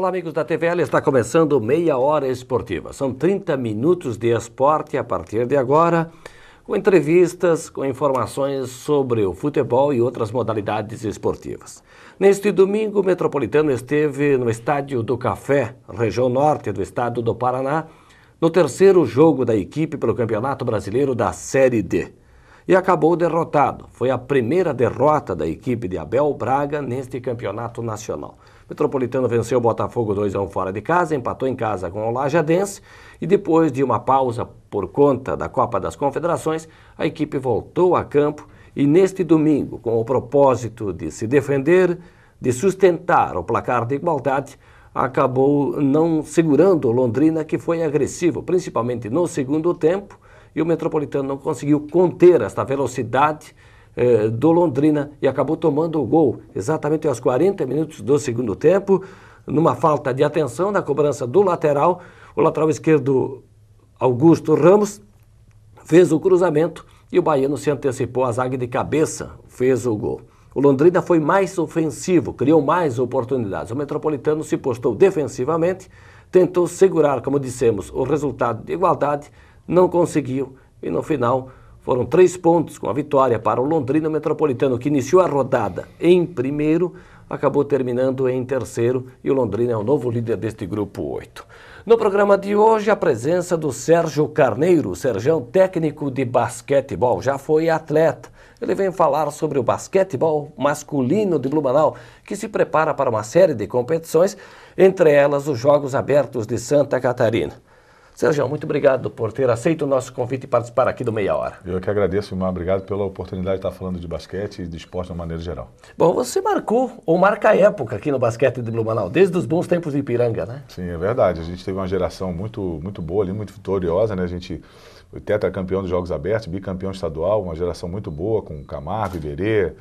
Olá, amigos da TVL. Está começando Meia Hora Esportiva. São 30 minutos de esporte a partir de agora, com entrevistas, com informações sobre o futebol e outras modalidades esportivas. Neste domingo, o Metropolitano esteve no Estádio do Café, região norte do estado do Paraná, no terceiro jogo da equipe pelo Campeonato Brasileiro da Série D. E acabou derrotado. Foi a primeira derrota da equipe de Abel Braga neste campeonato nacional. Metropolitano venceu o Botafogo 2 a 1 fora de casa, empatou em casa com o Lajadense e depois de uma pausa por conta da Copa das Confederações, a equipe voltou a campo e neste domingo, com o propósito de se defender, de sustentar o placar de igualdade, acabou não segurando o Londrina, que foi agressivo, principalmente no segundo tempo, e o Metropolitano não conseguiu conter esta velocidade é, do Londrina e acabou tomando o gol exatamente aos 40 minutos do segundo tempo, numa falta de atenção na cobrança do lateral. O lateral esquerdo, Augusto Ramos, fez o cruzamento e o baiano se antecipou à zaga de cabeça, fez o gol. O Londrina foi mais ofensivo, criou mais oportunidades. O Metropolitano se postou defensivamente, tentou segurar, como dissemos, o resultado de igualdade, não conseguiu e no final foram três pontos com a vitória para o Londrina Metropolitano, que iniciou a rodada em primeiro, acabou terminando em terceiro e o Londrina é o novo líder deste grupo 8. No programa de hoje, a presença do Sérgio Carneiro, serjão técnico de basquetebol, já foi atleta. Ele vem falar sobre o basquetebol masculino de Blumenau, que se prepara para uma série de competições, entre elas os Jogos Abertos de Santa Catarina. Sérgio, muito obrigado por ter aceito o nosso convite e participar aqui do Meia Hora. Eu que agradeço, Mar, obrigado pela oportunidade de estar falando de basquete e de esporte de uma maneira geral. Bom, você marcou ou marca a época aqui no basquete de Blumenau, desde os bons tempos de Ipiranga, né? Sim, é verdade. A gente teve uma geração muito, muito boa ali, muito vitoriosa, né? A gente foi tetracampeão dos Jogos Abertos, bicampeão estadual, uma geração muito boa com Camargo, Iberê,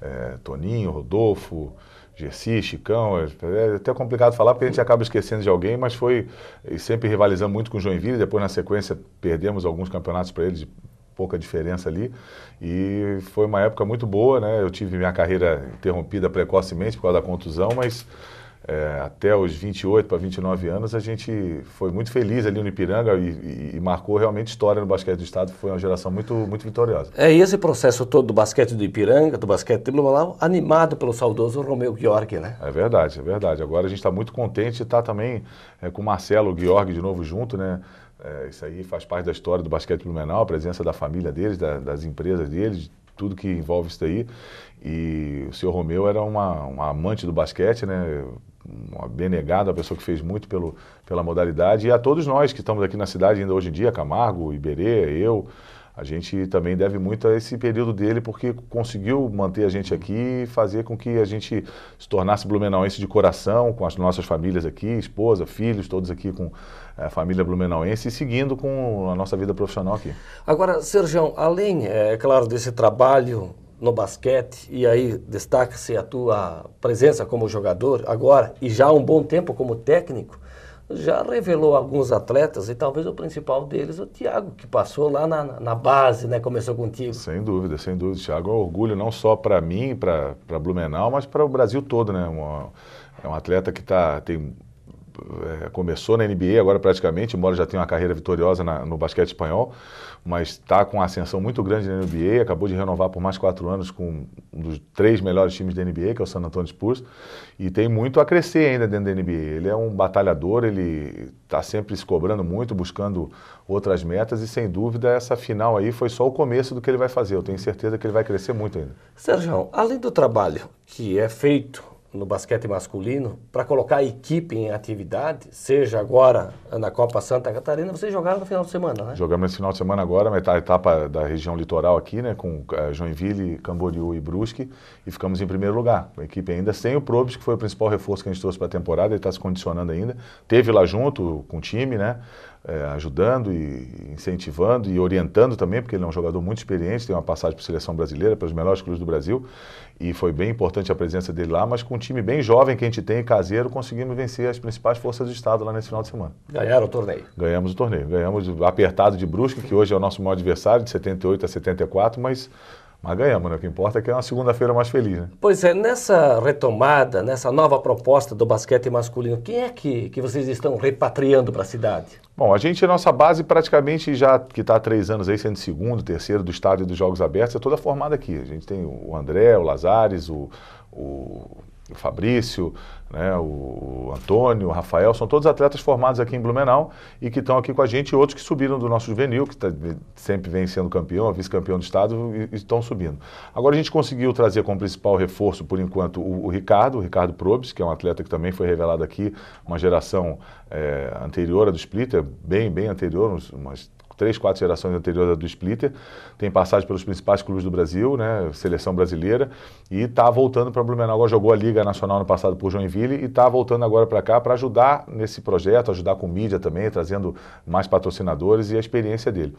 é, Toninho, Rodolfo. Gessi, Chicão, é, é, é até complicado falar porque a gente acaba esquecendo de alguém, mas foi sempre rivalizando muito com o Joinville, depois na sequência perdemos alguns campeonatos para ele de pouca diferença ali, e foi uma época muito boa, né? Eu tive minha carreira interrompida precocemente por causa da contusão, mas é, até os 28 para 29 anos, a gente foi muito feliz ali no Ipiranga e, e, e, marcou realmente história no basquete do Estado. Foi uma geração muito, muito vitoriosa. É, esse processo todo do basquete do Ipiranga, do basquete de Blumenau, animado pelo saudoso Romeu Gheorghe, né? É verdade, é verdade. Agora a gente está muito contente de estar tá também é, com o Marcelo Gheorghe de novo junto, né? É, isso aí faz parte da história do basquete Blumenau, a presença da família deles, da, das empresas deles, tudo que envolve isso daí. E o senhor Romeu era uma, uma amante do basquete, né? uma benegada, uma pessoa que fez muito pelo, pela modalidade, e a todos nós que estamos aqui na cidade ainda hoje em dia, Camargo, Iberê, eu, a gente também deve muito a esse período dele, porque conseguiu manter a gente aqui e fazer com que a gente se tornasse blumenauense de coração, com as nossas famílias aqui, esposa, filhos, todos aqui com eh, a família blumenauense e seguindo com a nossa vida profissional aqui. Agora, Sergião, além, eh, é claro, desse trabalho no basquete e aí destaca-se a tua presença como jogador agora e já há um bom tempo como técnico, já revelou alguns atletas e talvez o principal deles, o Thiago, que passou lá na, na base, né? Começou contigo. Sem dúvida, sem dúvida. Thiago é um orgulho não só para mim, para Blumenau, mas para o Brasil todo, né? é um atleta que tá, tem é, começou na NBA, agora praticamente, embora já tenha uma carreira vitoriosa na, no basquete espanhol, mas está com uma ascensão muito grande na NBA, acabou de renovar por mais quatro anos com um dos três melhores times da NBA, que é o San Antonio Spurs, e tem muito a crescer ainda dentro da NBA. Ele é um batalhador, ele está sempre se cobrando muito, buscando outras metas, e sem dúvida essa final aí foi só o começo do que ele vai fazer. Eu tenho certeza que ele vai crescer muito ainda. Sérgio, além do trabalho que é feito no basquete masculino, para colocar a equipe em atividade, seja agora na Copa Santa Catarina, vocês jogaram no final de semana, né? Jogamos esse final de semana agora, metade etapa da região litoral aqui, né, com eh, Joinville, Camboriú e Brusque, e ficamos em primeiro lugar. A equipe ainda sem o Probes, que foi o principal reforço que a gente trouxe para a temporada, ele está se condicionando ainda. Teve lá junto com o time, né? é, ajudando e incentivando e orientando também, porque ele é um jogador muito experiente, tem uma passagem para a seleção brasileira, para os melhores clubes do Brasil, e foi bem importante a presença dele lá, mas com um time bem jovem que a gente tem, caseiro, conseguimos vencer as principais forças do Estado lá nesse final de semana. Ganharam o torneio? Ganhamos o torneio. Ganhamos apertado de Brusque, que hoje é o nosso maior adversário, de 78 a 74, mas mas ganhamos, né? O que importa é que é uma segunda-feira mais feliz, né? Pois é, nessa retomada, nessa nova proposta do basquete masculino, quem é que, que vocês estão repatriando para a cidade? Bom, a gente, a nossa base praticamente já, que está há três anos aí, sendo segundo, terceiro do estádio dos Jogos Abertos, é toda formada aqui. A gente tem o André, o Lazares, o, o o Fabrício, né, o Antônio, o Rafael, são todos atletas formados aqui em Blumenau e que estão aqui com a gente, e outros que subiram do nosso juvenil, que tá, sempre vem sendo campeão, vice-campeão do estado, e, estão subindo. Agora a gente conseguiu trazer como principal reforço, por enquanto, o, o Ricardo, o Ricardo Probes, que é um atleta que também foi revelado aqui, uma geração é, anterior à do Splitter, bem, bem anterior, umas três, quatro gerações anteriores à do Splitter, tem passagem pelos principais clubes do Brasil, né, seleção brasileira, e está voltando para Blumenau. Agora jogou a Liga Nacional no passado por Joinville e está voltando agora para cá para ajudar nesse projeto, ajudar com mídia também, trazendo mais patrocinadores e a experiência dele.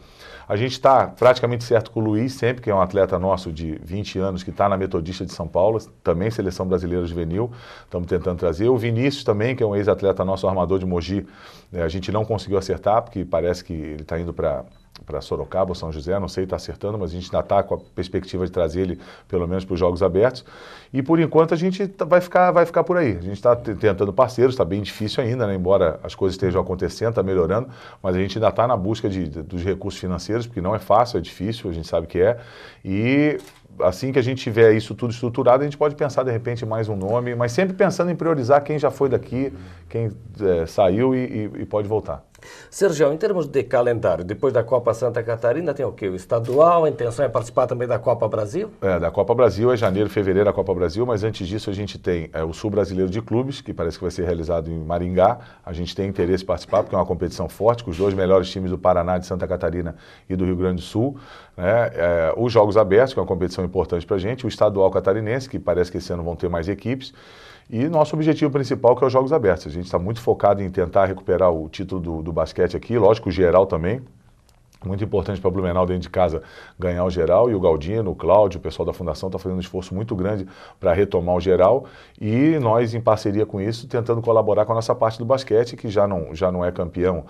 A gente está praticamente certo com o Luiz sempre, que é um atleta nosso de 20 anos, que está na Metodista de São Paulo, também seleção brasileira juvenil, estamos tentando trazer. O Vinícius também, que é um ex-atleta nosso, armador de Mogi, né, a gente não conseguiu acertar, porque parece que ele está indo para para Sorocaba ou São José, não sei, está acertando, mas a gente ainda está com a perspectiva de trazer ele pelo menos para os Jogos Abertos. E por enquanto a gente tá, vai ficar, vai ficar por aí. A gente está tentando parceiros, está bem difícil ainda, né? embora as coisas estejam acontecendo, está melhorando, mas a gente ainda está na busca de, de, dos recursos financeiros, porque não é fácil, é difícil, a gente sabe que é. E assim que a gente tiver isso tudo estruturado, a gente pode pensar de repente mais um nome, mas sempre pensando em priorizar quem já foi daqui, quem é, saiu e, e, e, pode voltar. Sergio, em termos de calendário, depois da Copa Santa Catarina tem o quê? O estadual, a intenção é participar também da Copa Brasil? É, da Copa Brasil é janeiro, fevereiro a Copa Brasil, mas antes disso a gente tem é, o Sul Brasileiro de Clubes, que parece que vai ser realizado em Maringá. A gente tem interesse em participar, porque é uma competição forte, com os dois melhores times do Paraná, de Santa Catarina e do Rio Grande do Sul. Né? É, os Jogos Abertos, que é uma competição importante para a gente, o estadual catarinense, que parece que esse ano vão ter mais equipes, e nosso objetivo principal, que é os Jogos Abertos. A gente está muito focado em tentar recuperar o título do, do basquete aqui, lógico, geral também, muito importante para Blumenau dentro de casa ganhar o geral e o Galdino, o Cláudio, o pessoal da Fundação está fazendo um esforço muito grande para retomar o geral e nós, em parceria com isso, tentando colaborar com a nossa parte do basquete, que já não, já não é campeão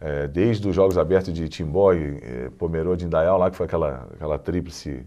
é, desde os Jogos Abertos de Timbó e é, Pomerode e Indaial, lá que foi aquela, aquela tríplice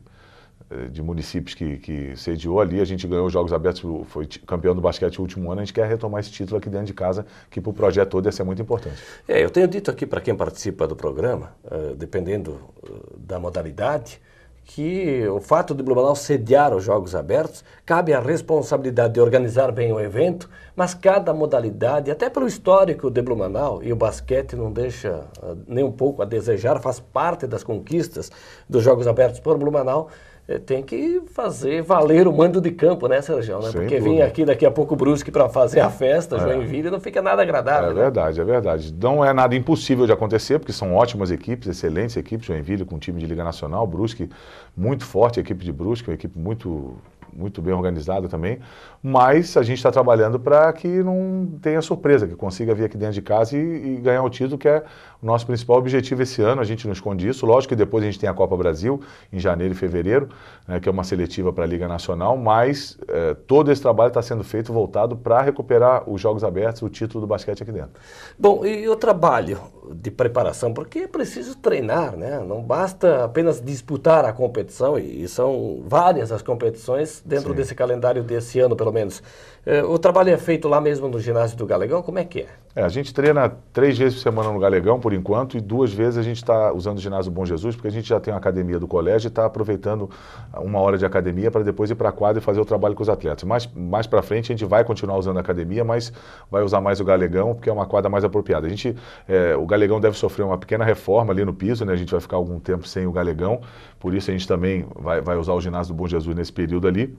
eh, de municípios que, que sediou ali, a gente ganhou os Jogos Abertos, foi campeão do basquete no último ano, a gente quer retomar esse título aqui dentro de casa, que para o projeto todo ia ser muito importante. É, eu tenho dito aqui para quem participa do programa, uh, dependendo uh, da modalidade, que o fato de Blumenau sediar os Jogos Abertos, cabe a responsabilidade de organizar bem o evento, mas cada modalidade, até pelo histórico de Blumenau, e o basquete não deixa uh, nem um pouco a desejar, faz parte das conquistas dos Jogos Abertos por Blumenau, é, tem que fazer valer o mando de campo, né, Sérgio? Né? Porque vir aqui daqui a pouco Brusque para fazer a festa, é. Joinville, não fica nada agradável. É né? verdade, é verdade. Não é nada impossível de acontecer, porque são ótimas equipes, excelentes equipes, Joinville com time de Liga Nacional, Brusque muito forte, a equipe de Brusque, uma equipe muito muito bem organizado também, mas a gente está trabalhando para que não tenha surpresa, que consiga vir aqui dentro de casa e, e, ganhar o título, que é o nosso principal objetivo esse ano, a gente não esconde isso, lógico que depois a gente tem a Copa Brasil, em janeiro e fevereiro, né, que é uma seletiva para a Liga Nacional, mas eh, todo esse trabalho está sendo feito voltado para recuperar os Jogos Abertos, o título do basquete aqui dentro. Bom, e o trabalho de preparação, porque é preciso treinar, né? Não basta apenas disputar a competição, e são várias as competições dentro Sim. desse calendário desse ano, pelo menos. Eh, o trabalho é feito lá mesmo no ginásio do Galegão? Como é que é? é a gente treina três vezes por semana no Galegão, por enquanto, e duas vezes a gente está usando o ginásio Bom Jesus, porque a gente já tem a academia do colégio e está aproveitando uma hora de academia para depois ir para a quadra e fazer o trabalho com os atletas. Mais, mais para frente a gente vai continuar usando a academia, mas vai usar mais o Galegão, porque é uma quadra mais apropriada. A gente, é, o Galegão deve sofrer uma pequena reforma ali no piso, né? a gente vai ficar algum tempo sem o Galegão, por isso a gente também vai, vai usar o ginásio do Bom Jesus nesse período ali.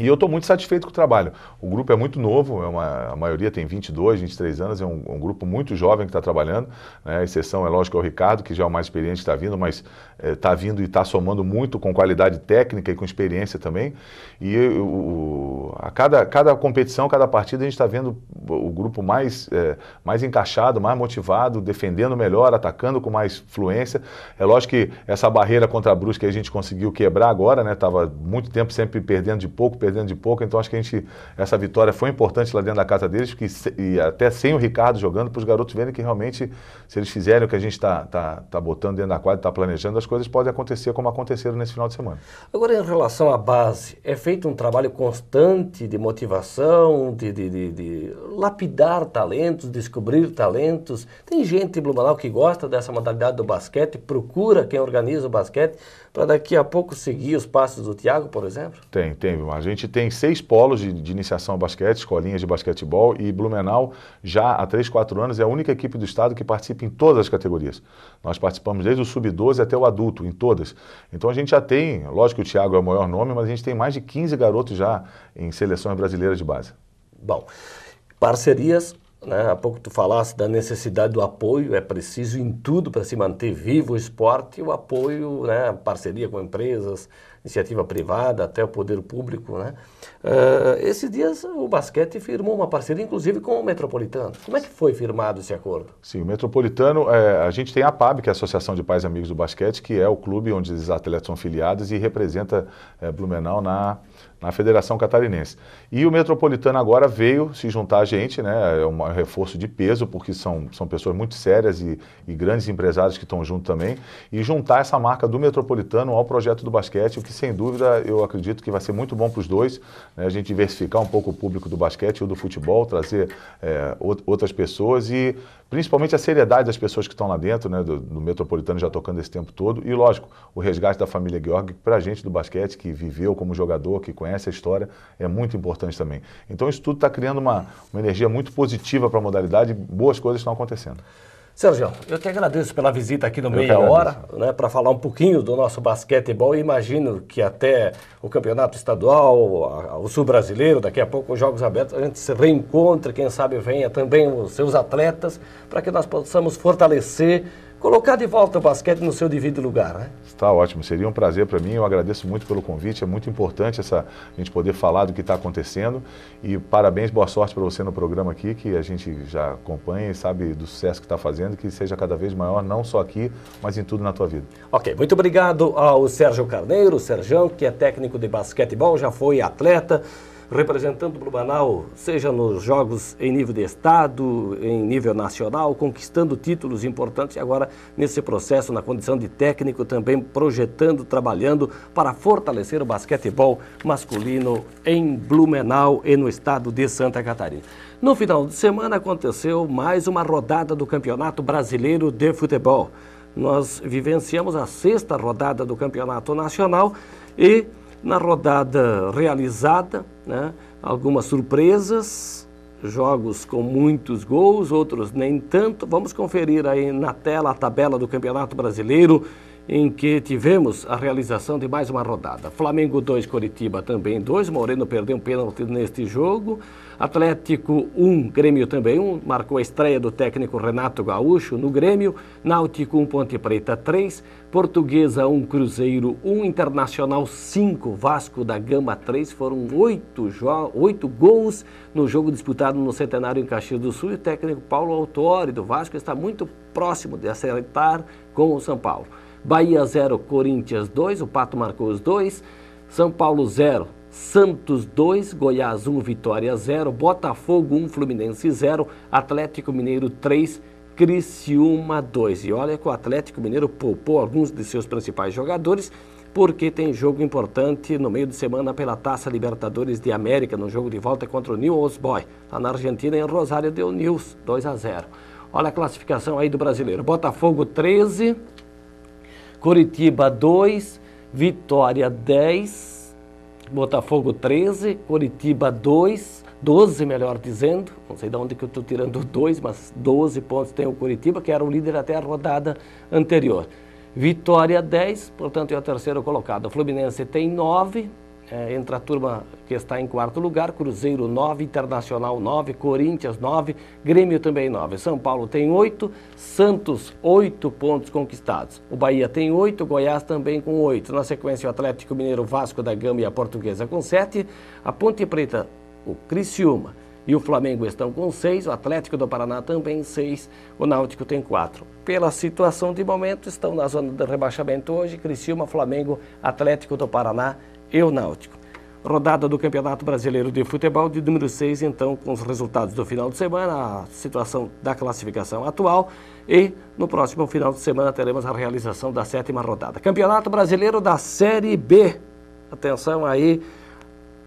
E eu estou muito satisfeito com o trabalho. O grupo é muito novo, é uma, a maioria tem 22, 23 anos, é um, um grupo muito jovem que está trabalhando. Né? A exceção, é lógico, é o Ricardo, que já é o mais experiente que está vindo, mas está eh, é, vindo e está somando muito com qualidade técnica e com experiência também. E eu, a cada, cada competição, cada partida, a gente está vendo o grupo mais, é, mais encaixado, mais motivado, defendendo melhor, atacando com mais fluência. É lógico que essa barreira contra a Brusque a gente conseguiu quebrar agora, né? Estava muito tempo sempre perdendo de pouco, perdendo perdendo de pouco, então acho que a gente, essa vitória foi importante lá dentro da casa deles, que, e até sem o Ricardo jogando, para os garotos verem que realmente, se eles fizerem o que a gente está tá, tá botando dentro da quadra, está planejando, as coisas podem acontecer como aconteceram nesse final de semana. Agora, em relação à base, é feito um trabalho constante de motivação, de, de, de, de lapidar talentos, descobrir talentos. Tem gente em Blumenau que gosta dessa modalidade do basquete, procura quem organiza o basquete, para daqui a pouco seguir os passos do Thiago, por exemplo? Tem, tem. A gente gente tem seis polos de, de iniciação ao basquete, escolinhas de basquetebol, e Blumenau, já há três, quatro anos, é a única equipe do estado que participa em todas as categorias. Nós participamos desde o sub-12 até o adulto, em todas. Então a gente já tem, lógico que o Thiago é o maior nome, mas a gente tem mais de 15 garotos já em seleções brasileiras de base. Bom, parcerias né? Há pouco tu falaste da necessidade do apoio, é preciso em tudo para se manter vivo o esporte, o apoio, né? parceria com empresas, iniciativa privada até o poder público, né? Uh, esses dias o basquete firmou uma parceria, inclusive, com o Metropolitano. Como é que foi firmado esse acordo? Sim, o Metropolitano, é, a gente tem a PAB, que é a Associação de Pais e Amigos do Basquete, que é o clube onde os atletas são filiados e representa é, Blumenau na, na Federação Catarinense. E o Metropolitano agora veio se juntar a gente, né? É um reforço de peso, porque são, são pessoas muito sérias e, e grandes empresários que estão junto também, e juntar essa marca do Metropolitano ao projeto do basquete, o que sem dúvida eu acredito que vai ser muito bom para os dois né, a gente diversificar um pouco o público do basquete ou do futebol, trazer é, outras pessoas e principalmente a seriedade das pessoas que estão lá dentro, né, do, do Metropolitano já tocando esse tempo todo. E lógico, o resgate da família Georg, para a gente do basquete, que viveu como jogador, que conhece a história, é muito importante também. Então isso tudo está criando uma, uma energia muito positiva para a modalidade, boas coisas estão acontecendo. Sérgio, eu te agradeço pela visita aqui no Meia Hora, né, para falar um pouquinho do nosso basquetebol. imagino que até o campeonato estadual, o sul brasileiro, daqui a pouco os Jogos Abertos, a gente se reencontra, quem sabe venha também os seus atletas, para que nós possamos fortalecer, colocar de volta o basquete no seu devido lugar. Né? Está ótimo, seria um prazer para mim. Eu agradeço muito pelo convite. É muito importante essa, a gente poder falar do que está acontecendo. E parabéns, boa sorte para você no programa aqui, que a gente já acompanha e sabe do sucesso que está fazendo, que seja cada vez maior, não só aqui, mas em tudo na tua vida. Ok, muito obrigado ao Sérgio Carneiro, Serjão, que é técnico de basquetebol, já foi atleta representando o Blumenau, seja nos jogos em nível de estado, em nível nacional, conquistando títulos importantes e agora nesse processo, na condição de técnico, também projetando, trabalhando para fortalecer o basquetebol masculino em Blumenau e no estado de Santa Catarina. No final de semana aconteceu mais uma rodada do Campeonato Brasileiro de Futebol. Nós vivenciamos a sexta rodada do Campeonato Nacional e na rodada realizada, né, algumas surpresas, jogos com muitos gols, outros nem tanto. Vamos conferir aí na tela a tabela do Campeonato Brasileiro em que tivemos a realização de mais uma rodada. Flamengo 2, Coritiba também 2. Moreno perdeu um pênalti neste jogo. Atlético 1, um, Grêmio também 1. Um. Marcou a estreia do técnico Renato Gaúcho no Grêmio. Náutico 1, um, Ponte Preta 3. Portuguesa 1, Cruzeiro 1. Internacional 5, Vasco da Gama 3. Foram 8, oito gols no jogo disputado no Centenário em Caxias do Sul. E o técnico Paulo Autori do Vasco está muito próximo de acertar com o São Paulo. Bahia 0, Corinthians 2, o Pato marcou os 2, São Paulo 0, Santos 2, Goiás 1, Vitória 0, Botafogo 1, Fluminense 0, Atlético Mineiro 3, Criciúma 2. E olha que o Atlético Mineiro poupou alguns de seus principais jogadores, porque tem jogo importante no meio de semana pela Taça Libertadores de América, no jogo de volta contra o Newell's Boy, lá na Argentina, em Rosário deu News 2 a 0. Olha a classificação aí do brasileiro. Botafogo 13, Curitiba 2, Vitória 10, Botafogo 13, Curitiba 2, 12 melhor dizendo, não sei de onde que eu estou tirando 2, mas 12 pontos tem o Curitiba, que era o líder até a rodada anterior. Vitória 10, portanto é o terceiro colocado. O Fluminense tem 9, é, entra a turma que está em quarto lugar, Cruzeiro 9, Internacional 9, Corinthians 9, Grêmio também 9. São Paulo tem 8, Santos 8 pontos conquistados. O Bahia tem 8, Goiás também com 8. Na sequência, o Atlético Mineiro, Vasco da Gama e a Portuguesa com 7, a Ponte Preta, o Criciúma e o Flamengo estão com 6, o Atlético do Paraná também 6, o Náutico tem 4. Pela situação de momento, estão na zona de rebaixamento hoje, Criciúma, Flamengo, Atlético do Paraná eu Náutico. Rodada do Campeonato Brasileiro de Futebol de número 6, então, com os resultados do final de semana, a situação da classificação atual e no próximo final de semana teremos a realização da sétima rodada. Campeonato Brasileiro da Série B. Atenção aí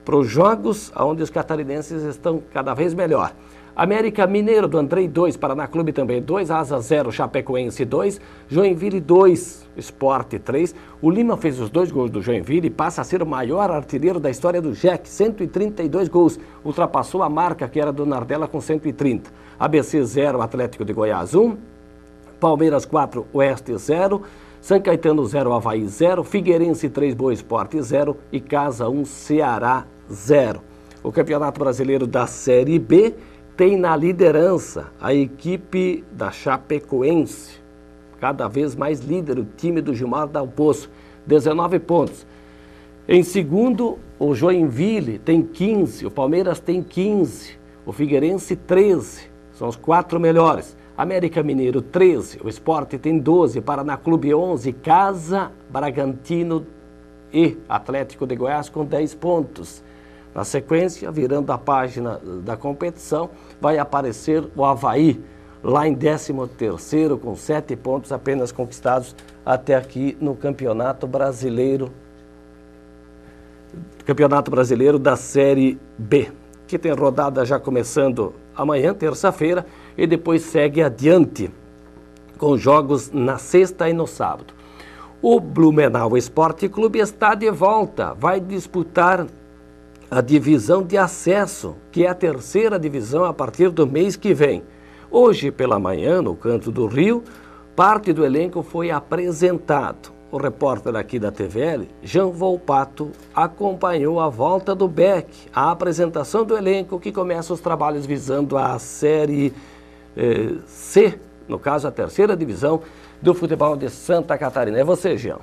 para os jogos onde os catarinenses estão cada vez melhor. América Mineiro do Andrei 2, Paraná Clube também 2, Asa 0, Chapecoense 2, Joinville 2, Esporte 3. O Lima fez os dois gols do Joinville e passa a ser o maior artilheiro da história do Jack, 132 gols. Ultrapassou a marca que era do Nardella com 130. ABC 0, Atlético de Goiás 1, Palmeiras 4, Oeste 0. São Caetano 0, Havaí 0, Figueirense 3, Boa Esporte 0 e Casa 1, Ceará 0. O Campeonato Brasileiro da Série B tem na liderança a equipe da Chapecoense, cada vez mais líder, o time do Gilmar Dal Poço, 19 pontos. Em segundo, o Joinville tem 15, o Palmeiras tem 15, o Figueirense 13, são os quatro melhores. América Mineiro 13, o Esporte tem 12, Paraná Clube 11, Casa, Bragantino e Atlético de Goiás com 10 pontos. Na sequência, virando a página da competição, vai aparecer o Havaí, lá em 13º, com sete pontos apenas conquistados até aqui no Campeonato Brasileiro, Campeonato Brasileiro da Série B, que tem rodada já começando amanhã, terça-feira, e depois segue adiante com jogos na sexta e no sábado. O Blumenau Esporte Clube está de volta, vai disputar a divisão de acesso, que é a terceira divisão a partir do mês que vem. Hoje pela manhã, no Canto do Rio, parte do elenco foi apresentado. O repórter aqui da TVL, Jean Volpato, acompanhou a volta do Beck, a apresentação do elenco que começa os trabalhos visando a Série eh, C, no caso a terceira divisão do futebol de Santa Catarina. É você, Jean.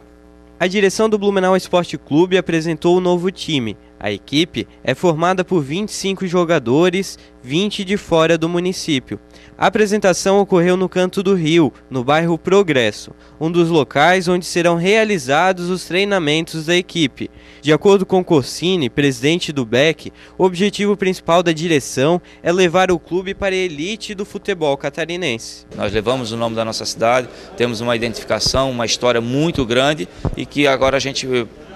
A direção do Blumenau Esporte Clube apresentou o novo time, a equipe é formada por 25 jogadores, 20 de fora do município. A apresentação ocorreu no Canto do Rio, no bairro Progresso, um dos locais onde serão realizados os treinamentos da equipe. De acordo com Corsini, presidente do BEC, o objetivo principal da direção é levar o clube para a elite do futebol catarinense. Nós levamos o nome da nossa cidade, temos uma identificação, uma história muito grande e que agora a gente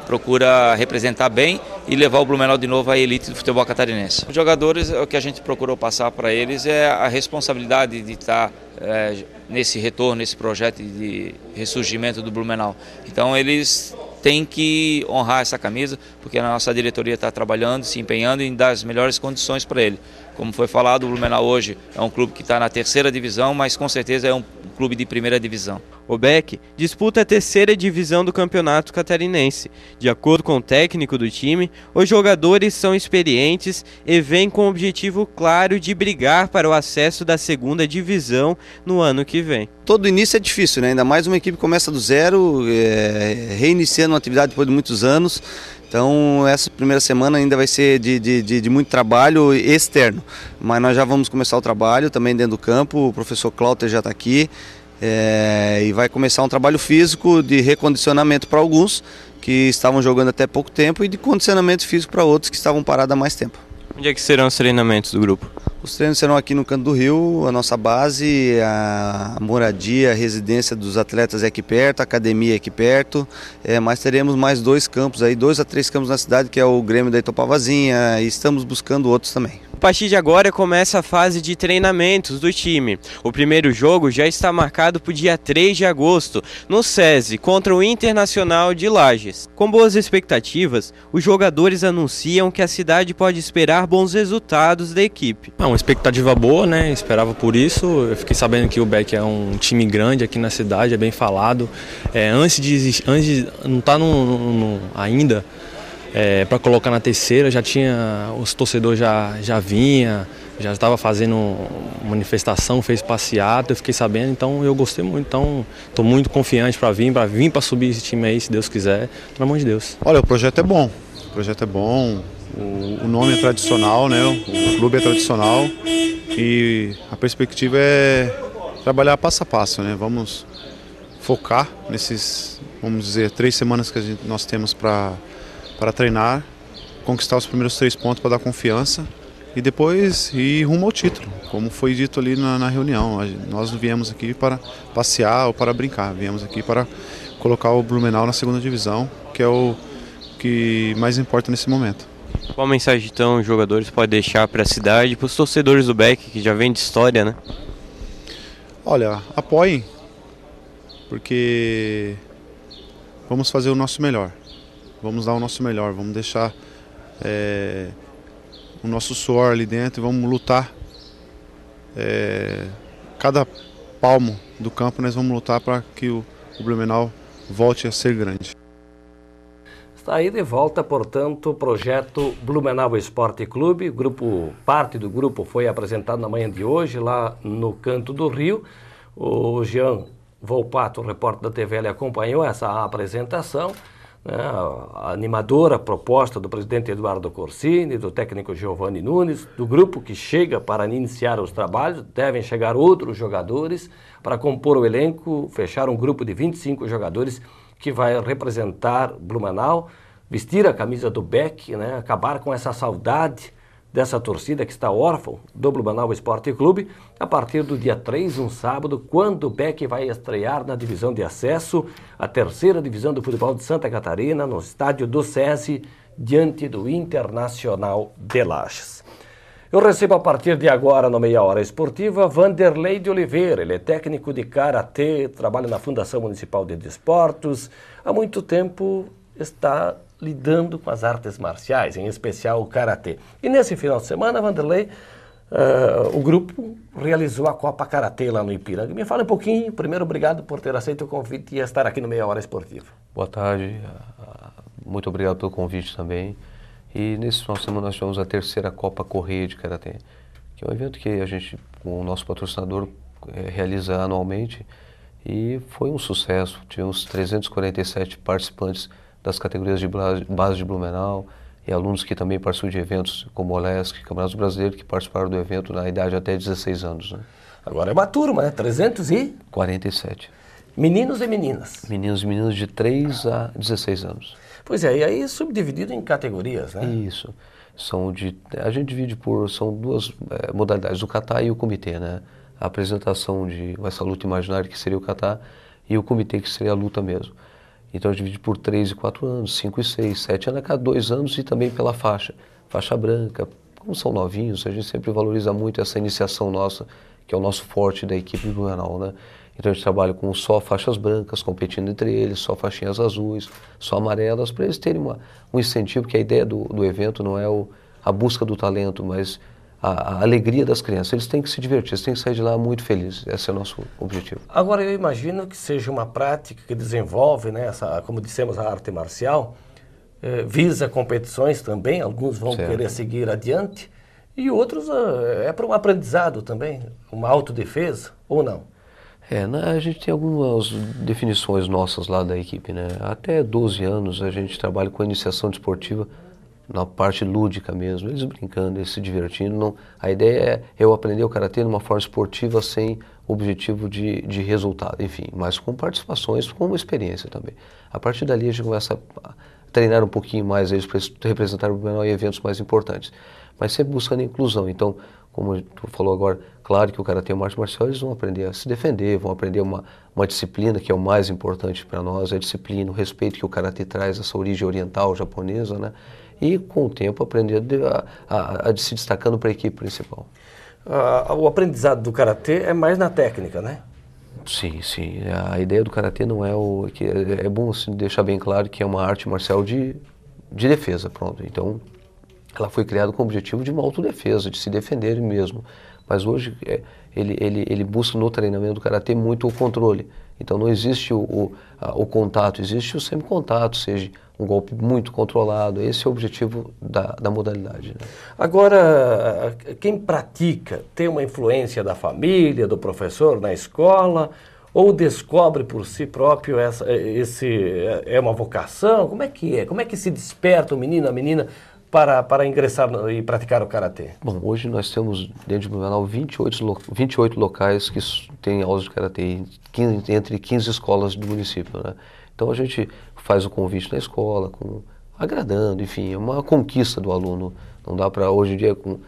procura representar bem e levar o Blumenau de novo à elite do futebol catarinense. Os jogadores, o que a gente procurou passar para eles é a responsabilidade de estar tá, é, nesse retorno, nesse projeto de ressurgimento do Blumenau. Então eles têm que honrar essa camisa, porque a nossa diretoria está trabalhando, se empenhando em dar as melhores condições para ele. Como foi falado, o Blumenau hoje é um clube que está na terceira divisão, mas com certeza é um clube de primeira divisão. O Beck disputa a terceira divisão do Campeonato Catarinense. De acordo com o técnico do time, os jogadores são experientes e vêm com o objetivo claro de brigar para o acesso da segunda divisão no ano que vem. Todo início é difícil, né? ainda mais uma equipe que começa do zero, é, reiniciando uma atividade depois de muitos anos. Então, essa primeira semana ainda vai ser de, de, de, de, muito trabalho externo, mas nós já vamos começar o trabalho também dentro do campo. O professor Cláudio já está aqui é, e vai começar um trabalho físico de recondicionamento para alguns que estavam jogando até pouco tempo e de condicionamento físico para outros que estavam parados há mais tempo. Onde é que serão os treinamentos do grupo? Os treinos serão aqui no Canto do Rio, a nossa base, a moradia, a residência dos atletas é aqui perto, a academia é aqui perto, é, mas teremos mais dois campos aí, dois a três campos na cidade, que é o Grêmio da Itopavazinha, e estamos buscando outros também partir de agora começa a fase de treinamentos do time. O primeiro jogo já está marcado para o dia 3 de agosto, no SESI, contra o Internacional de Lages. Com boas expectativas, os jogadores anunciam que a cidade pode esperar bons resultados da equipe. É uma expectativa boa, né? Esperava por isso. Eu fiquei sabendo que o Beck é um time grande aqui na cidade, é bem falado. É, antes de antes de, não está no, no, no ainda é, para colocar na terceira, já tinha, os torcedores já, já vinha, já estava fazendo manifestação, fez passeata, eu fiquei sabendo, então eu gostei muito, então estou muito confiante para vir, para vir para subir esse time aí, se Deus quiser, pelo amor de Deus. Olha, o projeto é bom, o projeto é bom, o, o nome é tradicional, né? O, o clube é tradicional e a perspectiva é trabalhar passo a passo, né? Vamos focar nesses, vamos dizer, três semanas que gente, nós temos para para treinar, conquistar os primeiros três pontos para dar confiança e depois ir rumo ao título, como foi dito ali na, na reunião. Nós não viemos aqui para passear ou para brincar, viemos aqui para colocar o Blumenau na segunda divisão, que é o que mais importa nesse momento. Qual mensagem então os jogadores podem deixar para a cidade, para os torcedores do Beck, que já vem de história, né? Olha, apoiem, porque vamos fazer o nosso melhor vamos dar o nosso melhor, vamos deixar é, o nosso suor ali dentro e vamos lutar. É, cada palmo do campo nós vamos lutar para que o, o Blumenau volte a ser grande. Está aí de volta, portanto, o projeto Blumenau Esporte Clube. Grupo, parte do grupo foi apresentado na manhã de hoje, lá no Canto do Rio. O Jean Volpato, repórter da TVL, acompanhou essa apresentação. Né, a animadora proposta do presidente Eduardo Corsini, do técnico Giovanni Nunes, do grupo que chega para iniciar os trabalhos, devem chegar outros jogadores para compor o elenco, fechar um grupo de 25 jogadores que vai representar Blumenau, vestir a camisa do Beck, né, acabar com essa saudade dessa torcida que está órfão do Blumenau Esporte Clube a partir do dia 3, um sábado, quando o Beck vai estrear na divisão de acesso, a terceira divisão do futebol de Santa Catarina, no estádio do SESI, diante do Internacional de Lages. Eu recebo a partir de agora, no Meia Hora Esportiva, Vanderlei de Oliveira. Ele é técnico de Karatê, trabalha na Fundação Municipal de Desportos. Há muito tempo está lidando com as artes marciais, em especial o karatê. E nesse final de semana, Vanderlei, uh, o grupo realizou a Copa Karatê lá no Ipiranga. Me fala um pouquinho, primeiro, obrigado por ter aceito o convite e estar aqui no Meia Hora Esportiva. Boa tarde, eh, eh, muito obrigado pelo convite também. E nesse final de semana nós tivemos a terceira Copa Correia de Karatê, que é um evento que a gente, com o nosso patrocinador, é, realiza anualmente. E foi um sucesso. Tivemos 347 participantes das categorias de base de Blumenau e alunos que também participam de eventos como o Olesc, Campeonato Brasileiro, que participaram do evento na idade até 16 anos. Né? Agora é uma turma, né? 347. Meninos e meninas. Meninos e meninas de 3 a 16 anos. Pois é, e aí subdividido em categorias, né? Isso. São de, a gente divide por, são duas é, modalidades, o Catar e o comitê, né? A apresentação de essa luta imaginária que seria o Catar, e o comitê que seria a luta mesmo. Então divide por 3 e 4 anos, 5 e 6, 7 anos a cada 2 anos e também pela faixa. Faixa branca, como são novinhos, a gente sempre valoriza muito essa iniciação nossa, que é o nosso forte da equipe do Renal, né? Então a gente trabalha com só faixas brancas, competindo entre eles, só faixinhas azuis, só amarelas, para eles terem uma, um incentivo, que a ideia do, do evento não é o, a busca do talento, mas a, a, alegria das crianças. Eles têm que se divertir, eles têm que sair de lá muito felizes. Esse é o nosso objetivo. Agora, eu imagino que seja uma prática que desenvolve, né, essa, como dissemos, a arte marcial, eh, visa competições também, alguns vão certo. querer seguir adiante, e outros eh, é para um aprendizado também, uma autodefesa ou não? É, na, a gente tem algumas definições nossas lá da equipe, né? Até 12 anos a gente trabalha com a iniciação desportiva na parte lúdica mesmo, eles brincando, eles se divertindo. Não, a ideia é eu aprender o karatê de uma forma esportiva sem objetivo de, de resultado, enfim, mas com participações, com uma experiência também. A partir dali a gente começa a treinar um pouquinho mais eles para representar o menor em eventos mais importantes, mas sempre buscando inclusão. Então, como tu falou agora, claro que o karatê tem é uma arte marcial, eles vão aprender a se defender, vão aprender uma, uma disciplina que é o mais importante para nós, a disciplina, o respeito que o karatê traz, essa origem oriental japonesa, né? e com o tempo aprender a, a, a se destacando para a equipe principal. o aprendizado do karatê é mais na técnica, né? Sim, sim. A ideia do karatê não é o é que é, é bom assim, deixar bem claro que é uma arte marcial de, de defesa, pronto. Então, ela foi criada com o objetivo de uma autodefesa, de se defender mesmo. Mas hoje é, ele, ele, ele busca no treinamento do karatê muito o controle. Então não existe o, o, a, o contato, existe o semi-contato, seja um golpe muito controlado. Esse é o objetivo da, da modalidade. Né? Agora, quem pratica tem uma influência da família, do professor, na escola? Ou descobre por si próprio essa, esse é uma vocação? Como é que é? Como é que se desperta o menino, a menina para, para ingressar no, e praticar o Karatê? Bom, hoje nós temos dentro de Blumenau 28, lo, 28 locais que têm aulas de Karatê, 15, entre 15 escolas do município. Né? Então a gente faz o convite na escola, com, agradando, enfim, é uma conquista do aluno. Não dá para hoje em dia com